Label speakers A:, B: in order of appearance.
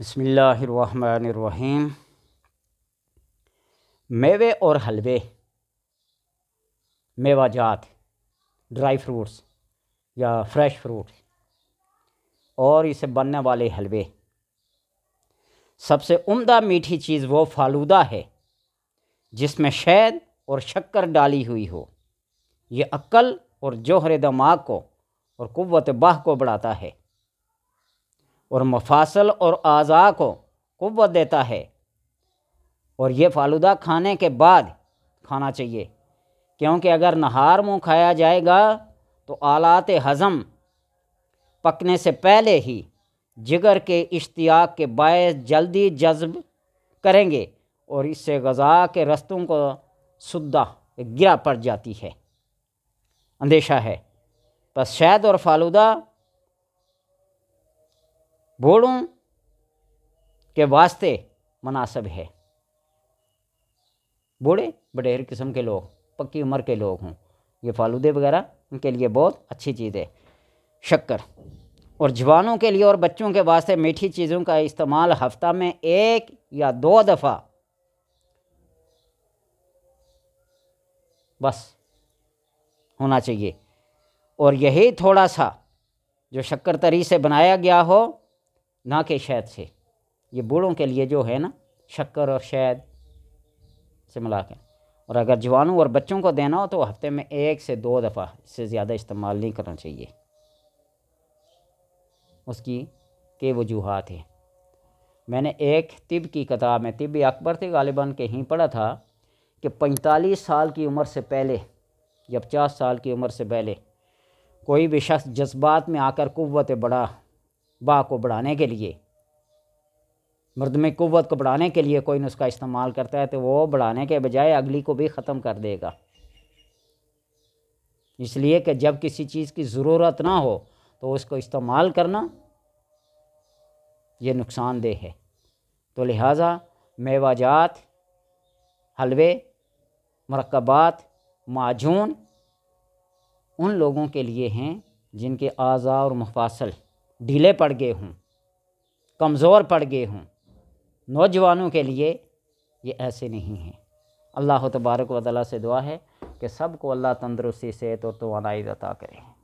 A: बसमीम मेवे और हलवे मेवा जात ड्राई फ्रूट्स या फ्रेश फ्रूट और इसे बनने वाले हलवे सबसे उम्दा मीठी चीज़ वो फालूदा है जिसमें शहद और शक्कर डाली हुई हो ये अक्ल और जोहर दमाग को और कुत बाह को बढ़ाता है और मफासल और आज़ा को कुत देता है और ये फालूदा खाने के बाद खाना चाहिए क्योंकि अगर नहार मुँह खाया जाएगा तो आलात हज़म पकने से पहले ही जिगर के इश्तियाक के बायस जल्दी जज्ब करेंगे और इससे गज़ा के रस्तों को सुद्दा गिरा पड़ जाती है अंदेशा है बस शहद और फालूदा बूढ़ों के वास्ते मुनासब है बूढ़े बडेर किस्म के लोग पक्की उम्र के लोग हों ये फालूदे वगैरह उनके लिए बहुत अच्छी चीज़ है शक्कर और जवानों के लिए और बच्चों के वास्ते मीठी चीज़ों का इस्तेमाल हफ्ता में एक या दो दफ़ा बस होना चाहिए और यही थोड़ा सा जो शक्कर तरी से बनाया गया हो ना कि शहद से ये बूढ़ों के लिए जो है ना शक्कर और शहद से मिला के और अगर जवानों और बच्चों को देना हो तो हफ्ते में एक से दो दफ़ा इससे ज़्यादा इस्तेमाल नहीं करना चाहिए उसकी के वजूहत हैं मैंने एक तिब की किताब में तिब अकबर थे गालिबान के ही पढ़ा था कि पैंतालीस साल की उम्र से पहले या पचास साल की उम्र से पहले कोई भी शख्स जज्बात में आकर कुत बड़ा बा को बढ़ाने के लिए मर्द में कुत को बढ़ाने के लिए कोई नुस्खा इस्तेमाल करता है तो वो बढ़ाने के बजाय अगली को भी ख़त्म कर देगा इसलिए कि जब किसी चीज़ की ज़रूरत ना हो तो उसको इस्तेमाल करना ये नुकसानदेह है तो लिहाजा मेवाजात हलवे मरकबात माजून उन लोगों के लिए हैं जिनके आज़ा और मुफासल ढीले पड़ गए हों कमज़ोर पड़ गए हों नौजवानों के लिए ये ऐसे नहीं हैं अल्लाह तबारक वाली से दुआ है कि सबको अल्लाह तंदरुस्ती सेहत और तोानाई अता करें